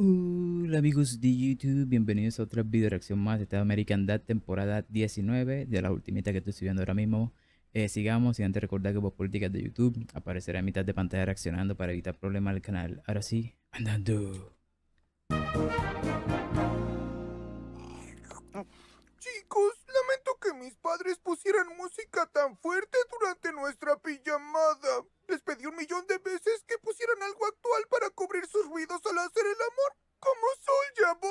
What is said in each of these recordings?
Hola amigos de YouTube, bienvenidos a otra video reacción más de Estados American Dad temporada 19 de la ultimita que estoy subiendo ahora mismo. Eh, sigamos y antes recordar que por políticas de YouTube aparecerá en mitad de pantalla reaccionando para evitar problemas al canal. Ahora sí, andando. Chicos, lamento que mis padres pusieran música tan fuerte durante nuestra pijamada. Les pedí un millón de veces que pusieran algo actual para cubrir sus ruidos al hacer el amor. Como soy ya voy?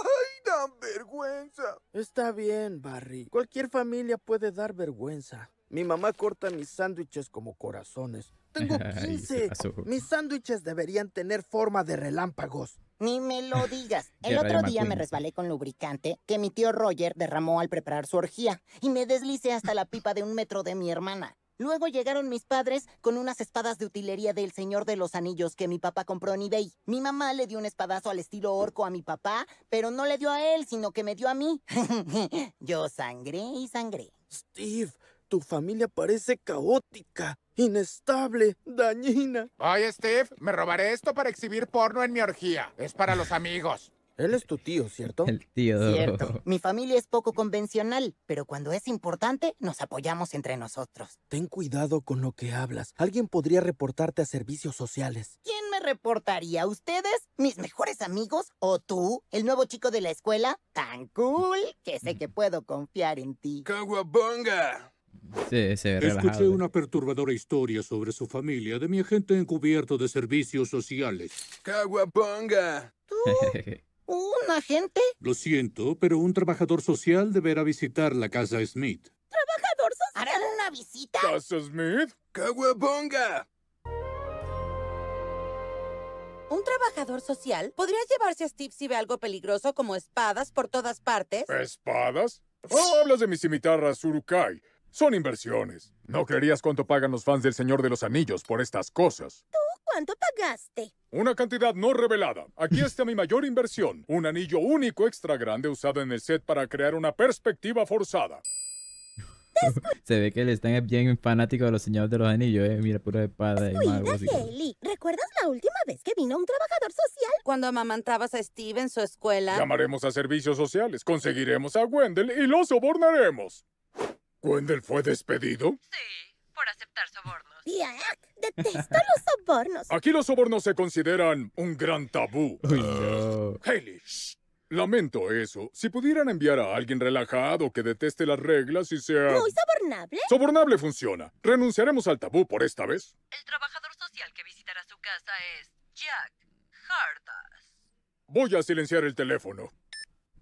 ¡Ay, dan vergüenza! Está bien, Barry. Cualquier familia puede dar vergüenza. Mi mamá corta mis sándwiches como corazones. Tengo 15. mis sándwiches deberían tener forma de relámpagos. Ni me lo digas. El otro día me resbalé con lubricante que mi tío Roger derramó al preparar su orgía y me deslicé hasta la pipa de un metro de mi hermana. Luego llegaron mis padres con unas espadas de utilería del Señor de los Anillos que mi papá compró en eBay. Mi mamá le dio un espadazo al estilo orco a mi papá, pero no le dio a él, sino que me dio a mí. Yo sangré y sangré. Steve, tu familia parece caótica, inestable, dañina. Oye, Steve, me robaré esto para exhibir porno en mi orgía. Es para los amigos. Él es tu tío, ¿cierto? El tío. Cierto. Mi familia es poco convencional, pero cuando es importante, nos apoyamos entre nosotros. Ten cuidado con lo que hablas. Alguien podría reportarte a servicios sociales. ¿Quién me reportaría? ¿Ustedes? ¿Mis mejores amigos? ¿O tú? ¿El nuevo chico de la escuela? Tan cool que sé que puedo confiar en ti. ¡Caguabonga! Sí, se ve Escuché una perturbadora historia sobre su familia de mi agente encubierto de servicios sociales. ¡Caguabonga! ¿Tú? ¿Un agente? Lo siento, pero un trabajador social deberá visitar la casa Smith. ¿Trabajador social? ¿Harán una visita? ¿Casa Smith? ¡Caguabonga! ¿Un trabajador social podría llevarse a Steve si ve algo peligroso como espadas por todas partes? ¿Espadas? Oh, hablas de mis cimitarras Surukai. Son inversiones. No creerías cuánto pagan los fans del Señor de los Anillos por estas cosas. ¿Tú ¿Cuánto pagaste? Una cantidad no revelada. Aquí está mi mayor inversión. Un anillo único extra grande usado en el set para crear una perspectiva forzada. Se ve que le están bien fanático de los señores de los anillos, eh. Mira, pura espada y mago. ¿recuerdas la última vez que vino un trabajador social? Cuando amamantabas a Steve en su escuela. Llamaremos a servicios sociales, conseguiremos a Wendell y lo sobornaremos. ¿Wendell fue despedido? Sí, por aceptar soborno. ¡Jack! ¿eh? ¡Detesto los sobornos! Aquí los sobornos se consideran un gran tabú. Ah. Lamento eso. Si pudieran enviar a alguien relajado que deteste las reglas y sea... ¿Muy sobornable? Sobornable funciona. Renunciaremos al tabú por esta vez. El trabajador social que visitará su casa es Jack Hardas. Voy a silenciar el teléfono.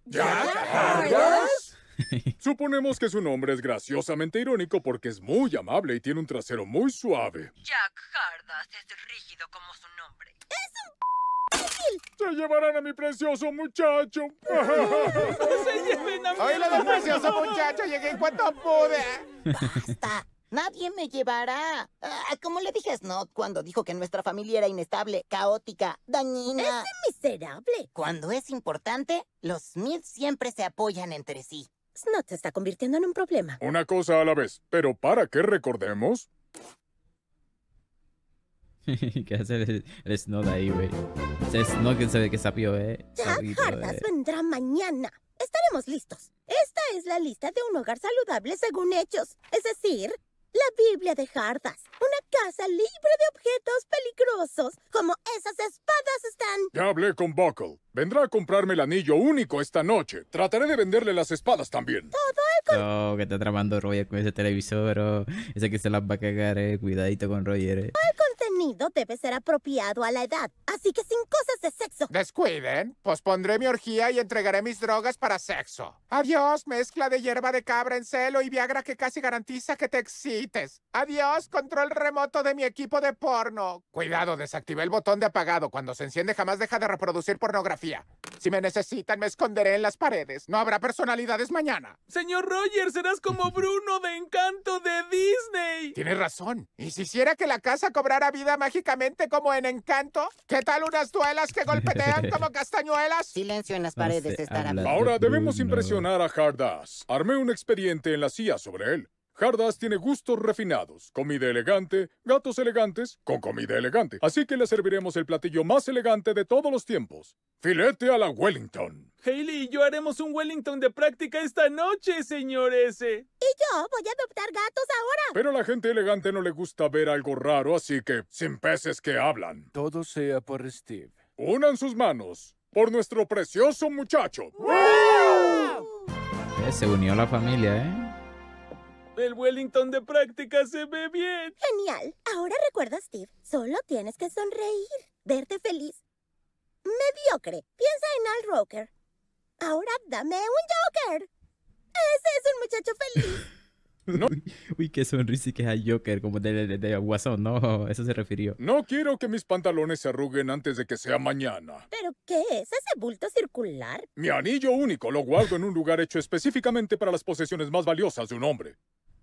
¿Jack, Hardas? Suponemos que su nombre es graciosamente irónico porque es muy amable y tiene un trasero muy suave. Jack Hardas es rígido como su nombre. ¡Es un ¡Se llevarán a mi precioso muchacho! ¡Se lleven a mi precioso muchacho! ¡Llegué en cuanto pude! ¡Basta! Nadie me llevará. Ah, como le dije a Snot cuando dijo que nuestra familia era inestable, caótica, dañina. ¡Es miserable! Cuando es importante, los Smith siempre se apoyan entre sí. Snot se está convirtiendo en un problema. Una cosa a la vez, pero para qué recordemos... ¿Qué hace el, Snod ahí, güey? Ese Snot que ve que eh. Ya, Hardas eh. vendrá mañana. Estaremos listos. Esta es la lista de un hogar saludable según hechos. Es decir, la Biblia de Jardas. Una casa libre de objetos peligrosos, como esas espadas están. Ya hablé con Buckle. Vendrá a comprarme el anillo único esta noche. Trataré de venderle las espadas también. Todo el... No, que está tramando Roger con ese televisor. Oh. Ese que se las va a cagar, eh. Cuidadito con Roger, eh debe ser apropiado a la edad, así que sin cosas de sexo. Descuiden, pospondré mi orgía y entregaré mis drogas para sexo. Adiós, mezcla de hierba de cabra en celo y Viagra que casi garantiza que te excites. Adiós, control remoto de mi equipo de porno. Cuidado, desactivé el botón de apagado. Cuando se enciende jamás deja de reproducir pornografía. Si me necesitan, me esconderé en las paredes. No habrá personalidades mañana. Señor Roger, serás como Bruno de Encanto de Disney. Tienes razón. ¿Y si hiciera que la casa cobrara vida mágicamente como en encanto? ¿Qué tal unas duelas que golpetean como castañuelas? Silencio en las paredes, estará. Ahora debemos impresionar a Hardas. Armé un expediente en la silla sobre él. Hardass tiene gustos refinados, comida elegante, gatos elegantes con comida elegante. Así que le serviremos el platillo más elegante de todos los tiempos. Filete a la Wellington. Hailey y yo haremos un Wellington de práctica esta noche, señores. Y yo voy a adoptar gatos ahora. Pero a la gente elegante no le gusta ver algo raro, así que sin peces que hablan. Todo sea por Steve. Unan sus manos por nuestro precioso muchacho. Eh, se unió la familia, ¿eh? El Wellington de práctica se ve bien. Genial. Ahora recuerda, Steve, solo tienes que sonreír, verte feliz. Mediocre. Piensa en Al Roker. Ahora dame un Joker. Ese es un muchacho feliz. ¿No? Uy, qué sonrisa y que es Joker, como de, de, de, Guasón, no, eso se refirió. No quiero que mis pantalones se arruguen antes de que sea mañana. ¿Pero qué es ese bulto circular? Mi anillo único lo guardo en un lugar hecho específicamente para las posesiones más valiosas de un hombre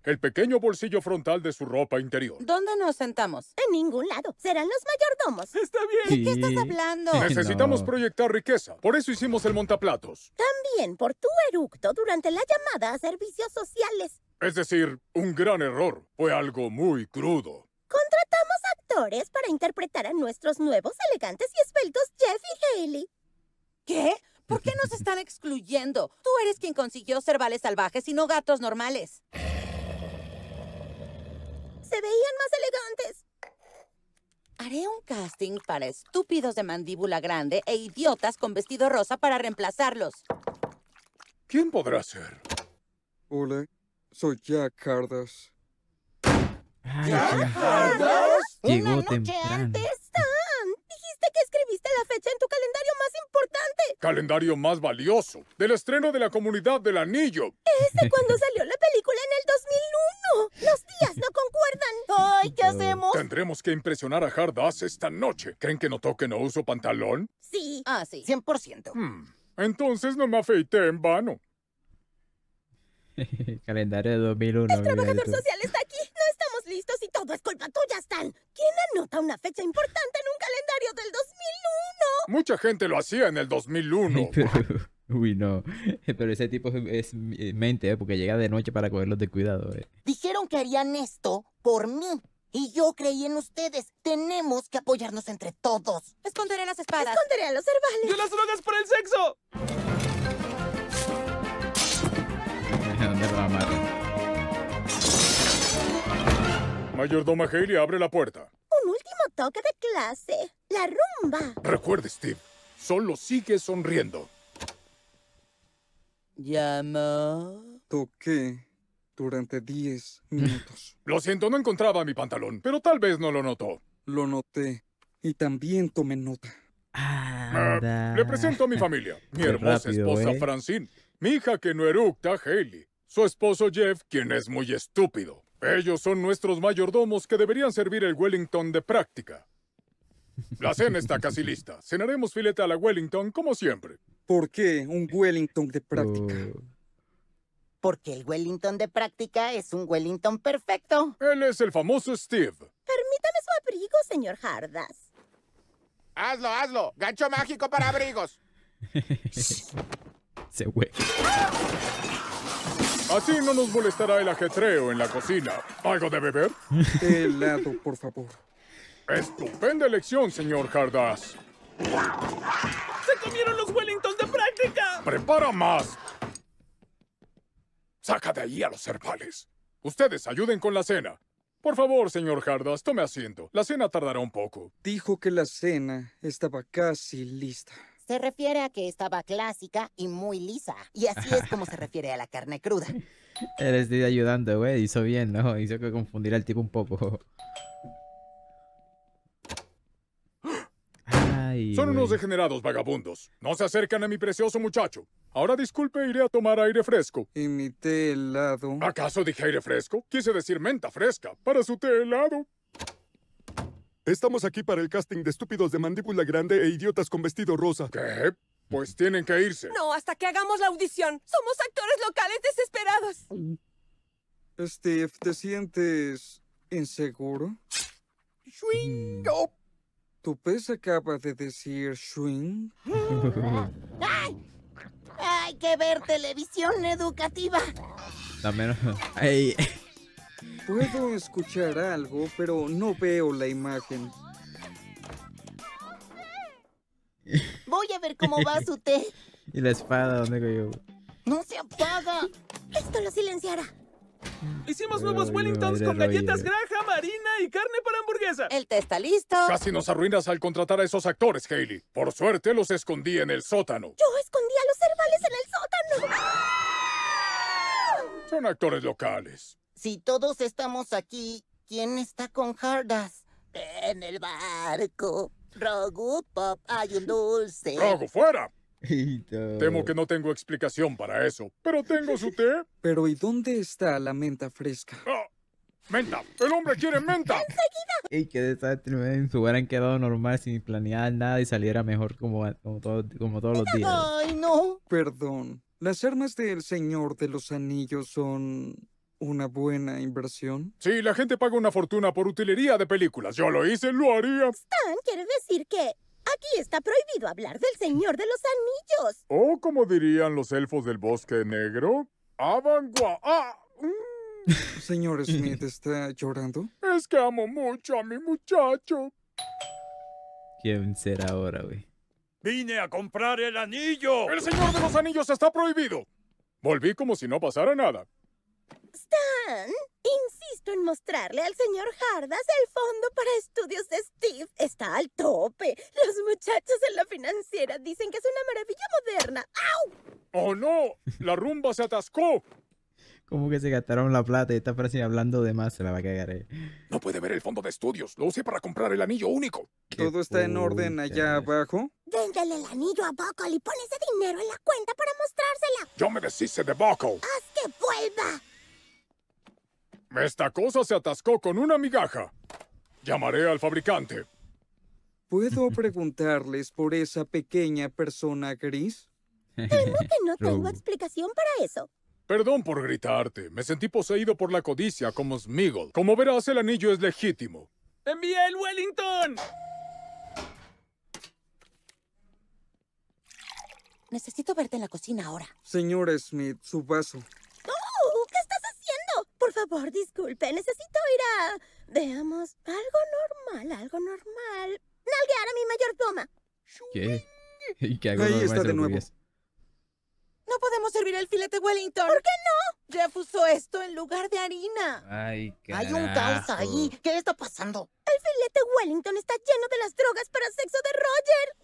el pequeño bolsillo frontal de su ropa interior. ¿Dónde nos sentamos? En ningún lado. Serán los mayordomos. Está bien. ¿De qué estás hablando? Necesitamos proyectar riqueza. Por eso hicimos el montaplatos. También por tu eructo durante la llamada a servicios sociales. Es decir, un gran error. Fue algo muy crudo. Contratamos actores para interpretar a nuestros nuevos elegantes y esbeltos Jeff y Haley. ¿Qué? ¿Por qué nos están excluyendo? Tú eres quien consiguió cervales salvajes y no gatos normales se veían más elegantes. Haré un casting para estúpidos de mandíbula grande e idiotas con vestido rosa para reemplazarlos. ¿Quién podrá ser? Hola, soy Jack Cardas. ¿Jack Cardas! Llegó Una noche antes, Dijiste que escribiste la fecha en tu calendario más importante. Calendario más valioso. Del estreno de la Comunidad del Anillo. Es cuando salió la película en el 2001. Los días ¡Ay, qué hacemos! Tendremos que impresionar a Hardass esta noche. ¿Creen que notó que no uso pantalón? Sí. Ah, sí. 100%. Hmm. Entonces no me afeité en vano. Calendario de 2001. El trabajador social está aquí. No estamos listos y todo es culpa tuya, Stan. ¿Quién anota una fecha importante en un calendario del 2001? Mucha gente lo hacía en el 2001. Uy, no. Pero ese tipo es, eh, mente, ¿eh? porque llega de noche para cogerlos de cuidado. ¿eh? Dijeron que harían esto por mí. Y yo creí en ustedes. Tenemos que apoyarnos entre todos. Esconderé las espadas. Esconderé a los herbales. ¡Yo las drogas por el sexo! Mayordoma Haley, abre la puerta. Un último toque de clase. La rumba. Recuerde, Steve. Solo sigue sonriendo. ¿Llamó? Toqué durante 10 minutos. Lo siento, no encontraba mi pantalón, pero tal vez no lo notó. Lo noté y también tomé nota. Ah, le presento a mi familia. Mi hermosa esposa ¿eh? Francine, mi hija que no eructa, Haley, su esposo Jeff, quien es muy estúpido. Ellos son nuestros mayordomos que deberían servir el Wellington de práctica. La cena está casi lista. Cenaremos filete a la Wellington, como siempre. ¿Por qué un Wellington de práctica? Oh. Porque el Wellington de práctica es un Wellington perfecto. Él es el famoso Steve. Permítame su abrigo, señor Hardas. Hazlo, hazlo. Gancho mágico para abrigos. Se huele. Así no nos molestará el ajetreo en la cocina. ¿Algo de beber? Helado, por favor. Estupenda elección, señor Hardas. ¡Se comieron los Wellingtons de práctica! ¡Prepara más! Saca de ahí a los cervales. Ustedes ayuden con la cena. Por favor, señor Hardas. tome asiento. La cena tardará un poco. Dijo que la cena estaba casi lista. Se refiere a que estaba clásica y muy lisa. Y así es como se refiere a la carne cruda. Eres de ayudando, güey. Hizo bien, ¿no? Hizo que confundiera al tipo un poco. Son unos degenerados vagabundos. No se acercan a mi precioso muchacho. Ahora disculpe, iré a tomar aire fresco. ¿Y mi té helado? ¿Acaso dije aire fresco? Quise decir menta fresca para su té helado. Estamos aquí para el casting de estúpidos de mandíbula grande e idiotas con vestido rosa. ¿Qué? Pues tienen que irse. No, hasta que hagamos la audición. Somos actores locales desesperados. Steve, ¿te sientes inseguro? ¡Swing! up! ¿Tu pez acaba de decir swing? ¡Ay! ¡Hay que ver televisión educativa! También. Puedo escuchar algo, pero no veo la imagen. Voy a ver cómo va su té. ¿Y la espada? ¿Dónde cayó? ¡No se apaga! Esto lo silenciará. Hicimos nuevos Wellingtons con galletas graja, marina y carne para hamburguesa. El té está listo. Casi nos arruinas al contratar a esos actores, Hailey. Por suerte los escondí en el sótano. Yo escondí a los cervales en el sótano. ¡Ah! Son actores locales. Si todos estamos aquí, ¿quién está con Hardas? En el barco. Rogu Pop, hay un dulce. Rogu, fuera. Temo que no tengo explicación para eso, pero tengo su té. Pero ¿y dónde está la menta fresca? Ah, ¡Menta! ¡El hombre quiere menta! ¡Enseguida! ¡Ey, qué desastre! hubieran quedado normal sin planear nada y saliera mejor como, como, como todos los días. ¡Ay, no! Perdón. ¿Las armas del Señor de los Anillos son una buena inversión? Sí, la gente paga una fortuna por utilería de películas. Yo lo hice, lo haría. Stan, ¿quieres decir que Aquí está prohibido hablar del Señor de los Anillos. O oh, como dirían los elfos del bosque negro, Avangua. ¡Ah! Mm. Señor Smith, ¿está llorando? Es que amo mucho a mi muchacho. ¿Quién será ahora, güey? Vine a comprar el anillo. El Señor de los Anillos está prohibido. Volví como si no pasara nada insisto en mostrarle al señor Hardas el fondo para estudios de Steve. Está al tope. Los muchachos en la financiera dicen que es una maravilla moderna. ¡Au! ¡Oh, no! ¡La rumba se atascó! ¿Cómo que se gastaron la plata y frase frase hablando de más, se la va a cagar. Eh. No puede ver el fondo de estudios, lo usé para comprar el anillo único. ¿Todo está en orden allá abajo? Véndele el anillo a Buckle y pon ese dinero en la cuenta para mostrársela. Yo me deshice de Buckle. ¡Haz que vuelva! Esta cosa se atascó con una migaja. Llamaré al fabricante. ¿Puedo preguntarles por esa pequeña persona gris? Temo que no tengo explicación para eso. Perdón por gritarte. Me sentí poseído por la codicia como Smeagol. Como verás, el anillo es legítimo. Envía el Wellington! Necesito verte en la cocina ahora. Señor Smith, su vaso. Por favor, disculpe, necesito ir a... Veamos, algo normal, algo normal. Nalguear a mi mayor toma. ¿Qué? ¿Y qué hago? Ahí está de nuevo. No podemos servir el filete Wellington. ¿Por qué no? Jeff usó esto en lugar de harina. Ay, qué. Hay un caos ahí. ¿Qué está pasando? El filete Wellington está lleno de las drogas para sexo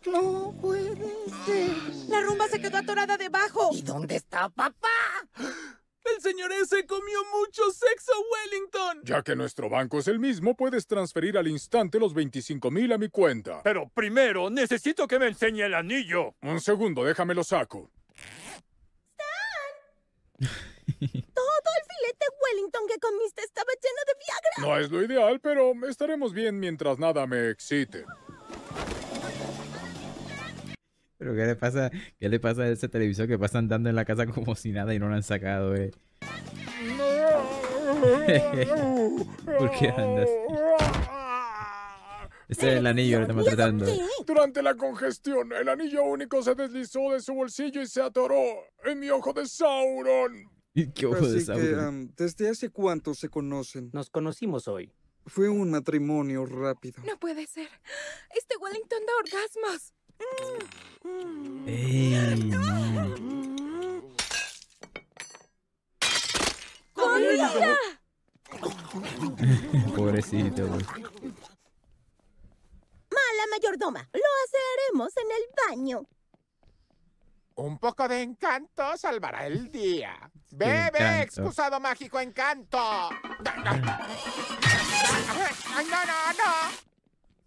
de Roger. No puede ser. La rumba se quedó atorada debajo. ¿Y dónde está papá? El señor ese comió mucho sexo Wellington. Ya que nuestro banco es el mismo, puedes transferir al instante los $25,000 a mi cuenta. Pero primero, necesito que me enseñe el anillo. Un segundo, déjame lo saco. ¡Stan! Todo el filete Wellington que comiste estaba lleno de Viagra. No es lo ideal, pero estaremos bien mientras nada me excite. Pero ¿qué le pasa, qué le pasa a ese televisor que pasa andando en la casa como si nada y no lo han sacado, eh? ¿Por qué andas? Este es el anillo que estamos tratando. Durante la congestión, el anillo único se deslizó de su bolsillo y se atoró en mi ojo de Sauron. ¿Qué ojo de Sauron? ¿Desde hace cuánto se conocen? Nos conocimos hoy. Fue un matrimonio rápido. No puede ser. Este Wellington da orgasmos. Ey, Pobrecito. güey. Mala mayordoma, lo haremos en el baño. Un poco de encanto salvará el día. ¡Bebe, excusado mágico encanto! Ah. ¡Ay, no, no,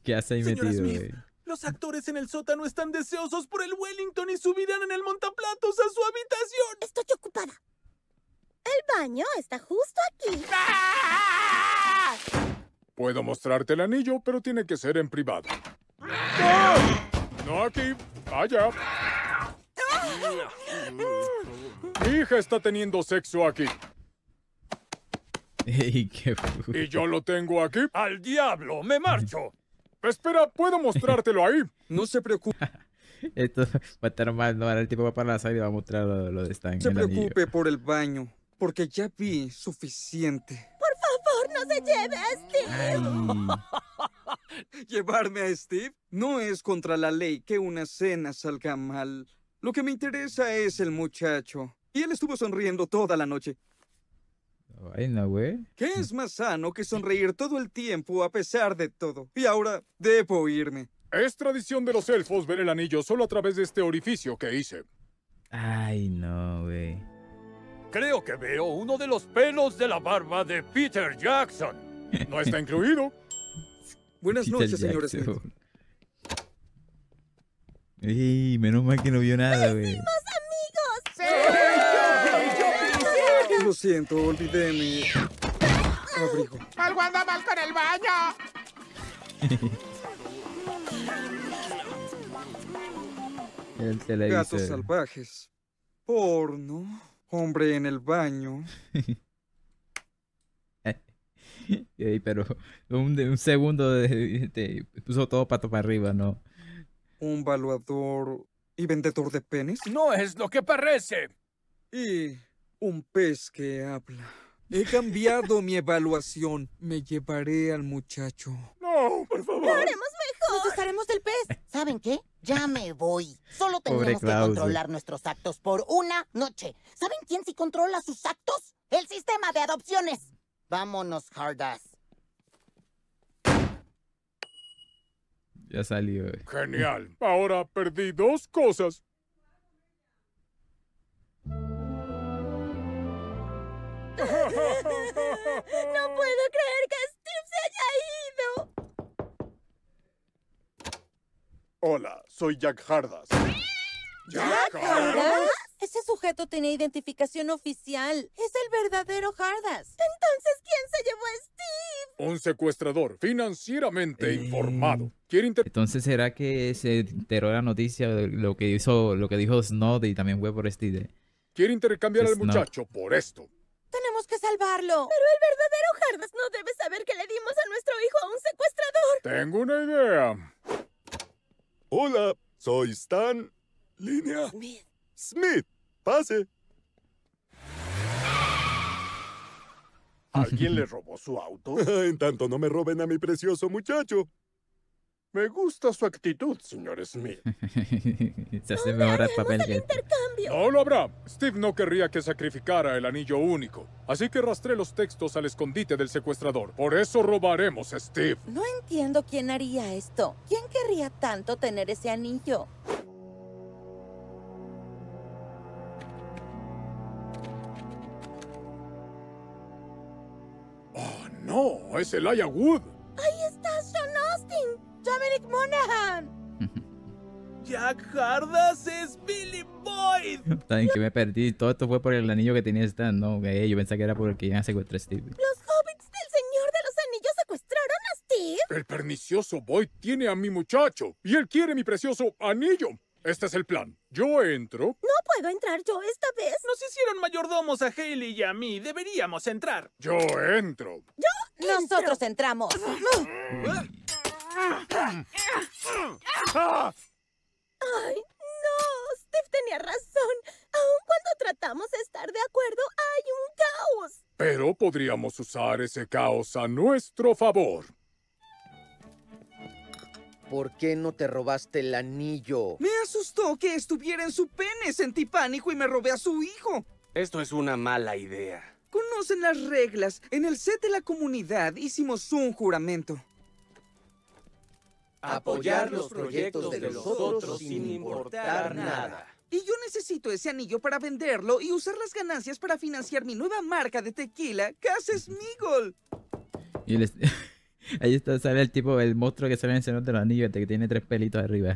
¿Qué hace ahí metido, güey? Los actores en el sótano están deseosos por el Wellington y subirán en el montaplatos a su habitación. Estoy ocupada. El baño está justo aquí. ¡Ah! Puedo mostrarte el anillo, pero tiene que ser en privado. No aquí, allá. Mi hija está teniendo sexo aquí. y yo lo tengo aquí. ¡Al diablo! ¡Me marcho! Espera, puedo mostrártelo ahí. No se preocupe. Esto va a estar mal, no, ahora el tipo va para la sala y va a mostrar lo, No se preocupe por el baño, porque ya vi suficiente. Por favor, no se lleve a Steve. ¿Llevarme a Steve? No es contra la ley que una cena salga mal. Lo que me interesa es el muchacho. Y él estuvo sonriendo toda la noche güey. ¿Qué es más sano que sonreír todo el tiempo a pesar de todo? Y ahora debo irme. Es tradición de los elfos ver el anillo solo a través de este orificio que hice. Ay, no, güey. Creo que veo uno de los pelos de la barba de Peter Jackson. No está incluido. Buenas noches, señores Smith. menos mal que no vio nada, güey. Lo siento, olvidé mi ¡Algo anda mal con el baño! el Gatos eh. salvajes. Porno. Hombre en el baño. pero un, segundo de, este, puso todo pato para arriba, ¿no? ¿Un valuador y vendedor de penes? No es lo que parece. Y un pez que habla. He cambiado mi evaluación. Me llevaré al muchacho. No, por favor. Lo haremos mejor. Nos dejaremos del pez. ¿Saben qué? Ya me voy. Solo tenemos que controlar nuestros actos por una noche. ¿Saben quién sí controla sus actos? El sistema de adopciones. Vámonos, Hardas. Ya salió. Eh. Genial. Ahora perdí dos cosas. ¡No puedo creer que Steve se haya ido! Hola, soy Jack Hardas. ¿Jack Hardas? Ese sujeto tiene identificación oficial. Es el verdadero Hardas. Entonces, ¿quién se llevó a Steve? Un secuestrador financieramente eh. informado. Quiere Entonces, ¿será que se enteró la noticia de lo que hizo, lo que dijo Snod y también fue por Steve? Quiere intercambiar pues al muchacho por esto salvarlo. Pero el verdadero Jardas no debe saber que le dimos a nuestro hijo a un secuestrador. Tengo una idea. Hola, soy Stan. Línea. Smith. Smith, pase. ¿Alguien le robó su auto? en tanto no me roben a mi precioso muchacho. Me gusta su actitud, señor Smith. Se hace mejor el papel este. intercambio. No lo habrá. Steve no querría que sacrificara el anillo único, así que rastré los textos al escondite del secuestrador. Por eso robaremos a Steve. No entiendo quién haría esto. ¿Quién querría tanto tener ese anillo? Oh, no, es el Wood. Dominic Monaghan. Jack Hardas es Billy Boyd. También que me perdí. Todo esto fue por el anillo que tenía esta ¿no? Eh, yo pensé que era por el que iban a Steve. Los hobbits del Señor de los Anillos secuestraron a Steve. El pernicioso Boyd tiene a mi muchacho y él quiere mi precioso anillo. Este es el plan. Yo entro. No puedo entrar yo esta vez. Nos hicieron mayordomos a Haley y a mí. Deberíamos entrar. Yo entro. Yo entro. Nosotros entramos. Mm. Ah. ¡Ay, no! Steve tenía razón. Aun cuando tratamos de estar de acuerdo, hay un caos. Pero podríamos usar ese caos a nuestro favor. ¿Por qué no te robaste el anillo? Me asustó que estuviera en su pene. Sentí pánico y me robé a su hijo. Esto es una mala idea. Conocen las reglas. En el set de la comunidad hicimos un juramento. Apoyar los proyectos de los otros sin importar nada. Y yo necesito ese anillo para venderlo y usar las ganancias para financiar mi nueva marca de tequila, Casa Smigol. Y ahí está, sale el tipo, el monstruo que sale en el de los anillos, que tiene tres pelitos arriba.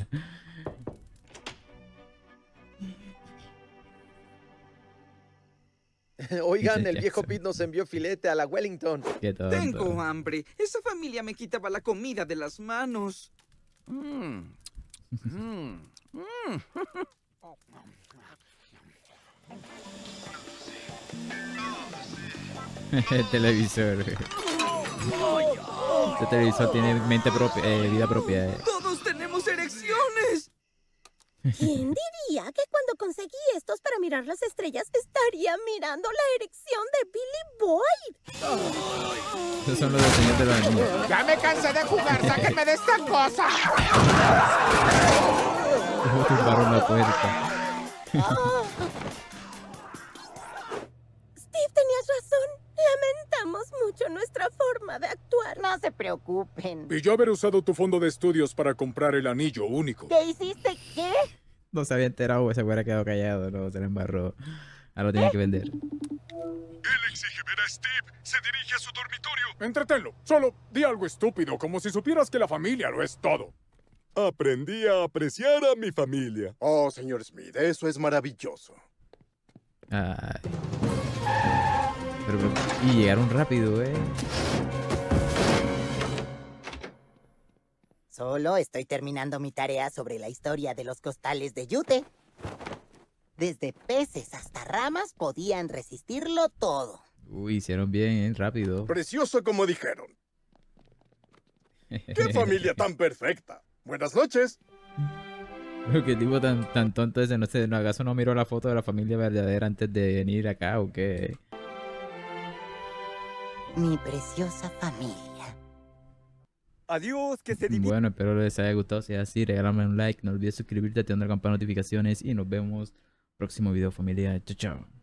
Oigan, el viejo Pete nos envió filete a la Wellington. Tengo hambre. Esa familia me quitaba la comida de las manos. Mm. Mm. Mm. televisor. Este televisor tiene mente propia, eh, vida propia. Eh. Todos tenemos erecciones. ¿Quién diría que cuando conseguí estos para mirar las estrellas estaría mirando la erección de Billy Boy? Ya me cansé de jugar, sáquenme de esta cosa. puerta. Ah. Y yo haber usado tu fondo de estudios para comprar el anillo único. ¿Qué hiciste? ¿Qué? No se había enterado, se hubiera quedado callado, no, se le embarró. Ahora lo tiene que vender. Él exige ver a Steve. Se dirige a su dormitorio. Entretenlo. Solo di algo estúpido, como si supieras que la familia lo es todo. Aprendí a apreciar a mi familia. Oh, señor Smith, eso es maravilloso. Ay. y llegaron rápido, ¿eh? Solo estoy terminando mi tarea sobre la historia de los costales de yute. Desde peces hasta ramas podían resistirlo todo. Uy, hicieron bien, ¿eh? rápido. Precioso como dijeron. ¡Qué familia tan perfecta! Buenas noches. ¿Qué tipo tan, tan tonto ese? No sé, ¿no, ¿acaso no miró la foto de la familia verdadera antes de venir acá o qué? Mi preciosa familia. Adiós, que se divide. Bueno, espero les haya gustado. Si es así, regálame un like. No olvides suscribirte, activar la campana de notificaciones. Y nos vemos próximo video, familia. Chao, chao.